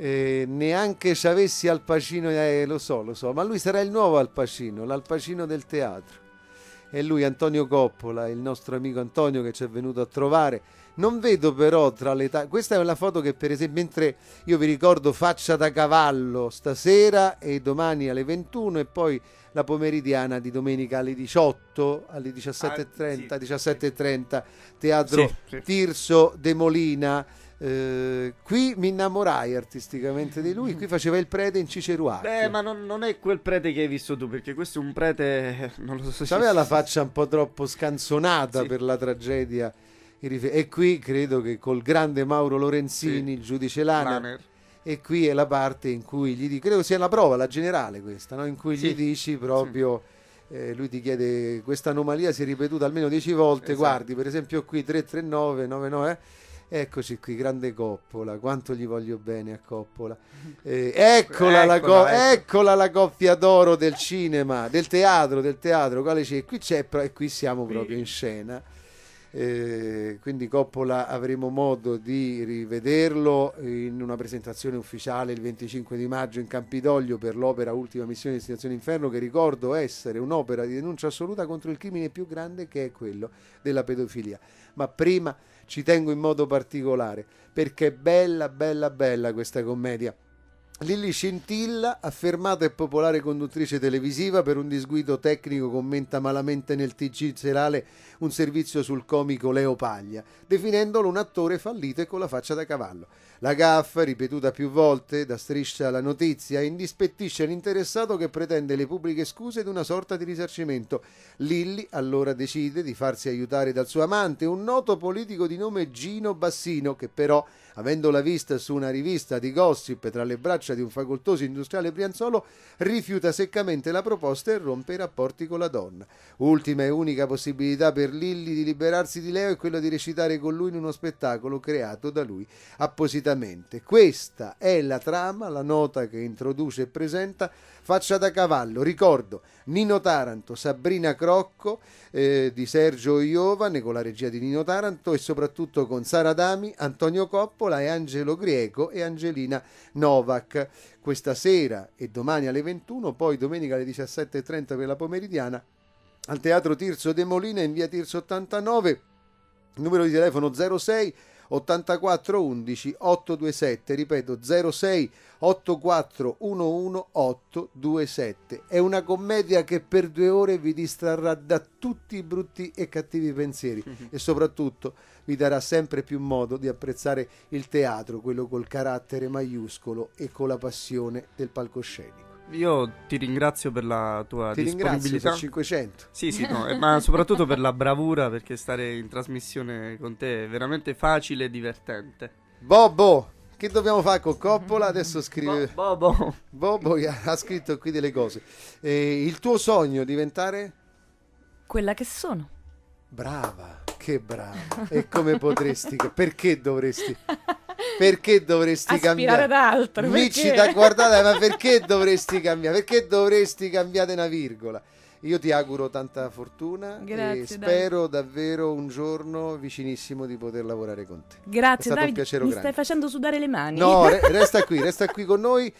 eh, neanche se avessi Al Pacino, eh, lo so, lo so, ma lui sarà il nuovo Al Pacino, l'Al Pacino del teatro. E lui, Antonio Coppola, il nostro amico Antonio che ci è venuto a trovare. Non vedo però tra le taglie. Questa è una foto che, per esempio, mentre io vi ricordo faccia da cavallo stasera e domani alle 21 e poi la pomeridiana di domenica alle 18, alle 17.30, ah, sì, 17.30 Teatro sì, sì. Tirso de Molina eh, qui mi innamorai artisticamente di lui. Qui faceva il prete in Ciceruacchi. Beh, ma non, non, è quel prete che hai visto tu, perché questo è un prete. Eh, non lo so. se. Aveva la faccia un po' troppo scanzonata sì. per la tragedia. E qui credo che col grande Mauro Lorenzini, sì. il giudice Lana. Laner. E qui è la parte in cui gli dici, credo sia la prova, la generale questa, no? in cui sì. gli dici proprio. Eh, lui ti chiede questa anomalia si è ripetuta almeno dieci volte. Esatto. Guardi, per esempio, qui 339 99 Eccoci qui, grande Coppola, quanto gli voglio bene a Coppola. Eh, eccola, eccola, la go- eccola. Ecco. eccola, la coppia d'oro del cinema, del teatro, del teatro, quale c'è? Qui c'è, e qui siamo proprio in scena. Eh, quindi Coppola avremo modo di rivederlo in una presentazione ufficiale il 25 di maggio in Campidoglio per l'opera Ultima missione di Destinazione Inferno che ricordo essere un'opera di denuncia assoluta contro il crimine più grande che è quello della pedofilia. Ma prima ci tengo in modo particolare perché è bella, bella, bella questa commedia Lilli Scintilla, affermata e popolare conduttrice televisiva, per un disguido tecnico commenta malamente nel TG serale un servizio sul comico Leo Paglia, definendolo un attore fallito e con la faccia da cavallo. La gaffa, ripetuta più volte da striscia la notizia, indispettisce l'interessato che pretende le pubbliche scuse ed una sorta di risarcimento. Lilli allora decide di farsi aiutare dal suo amante, un noto politico di nome Gino Bassino, che però, avendola vista su una rivista di gossip tra le braccia faccia di un facoltoso industriale Brianzolo, rifiuta seccamente la proposta e rompe i rapporti con la donna. Ultima e unica possibilità per Lilli di liberarsi di Leo è quella di recitare con lui in uno spettacolo creato da lui appositamente. Questa è la trama, la nota che introduce e presenta Faccia da cavallo, ricordo, Nino Taranto, Sabrina Crocco eh, di Sergio Iovane con la regia di Nino Taranto e soprattutto con Sara Dami, Antonio Coppola e Angelo Grieco e Angelina Novak questa sera e domani alle 21, poi domenica alle 17.30 per la pomeridiana al Teatro Tirso De Molina in via Tirso 89, numero di telefono 06 84 11 827, ripeto 06 84 11 827. È una commedia che per due ore vi distrarrà da tutti i brutti e cattivi pensieri mhm. e soprattutto vi darà sempre più modo di apprezzare il teatro, quello col carattere maiuscolo e con la passione del palcoscenico. Io ti ringrazio per la tua ti disponibilità. 500. Sì, sì, no, eh, ma soprattutto per la bravura perché stare in trasmissione con te è veramente facile e divertente. Bobo, che dobbiamo fare con Coppola? Adesso scrive Bobo. Bobo, Bobo ha scritto qui delle cose. Eh, il tuo sogno diventare quella che sono. Brava, che brava. E come potresti? Perché dovresti? perché dovresti Aspirare cambiare? ad altro. Amici da guardare, ma perché dovresti cambiare? Perché dovresti cambiare una virgola? Io ti auguro tanta fortuna Grazie, e spero Davide. davvero un giorno vicinissimo di poter lavorare con te. Grazie, È stato Davide, un piacere mi grande. stai facendo sudare le mani. No, re- resta qui, resta qui con noi.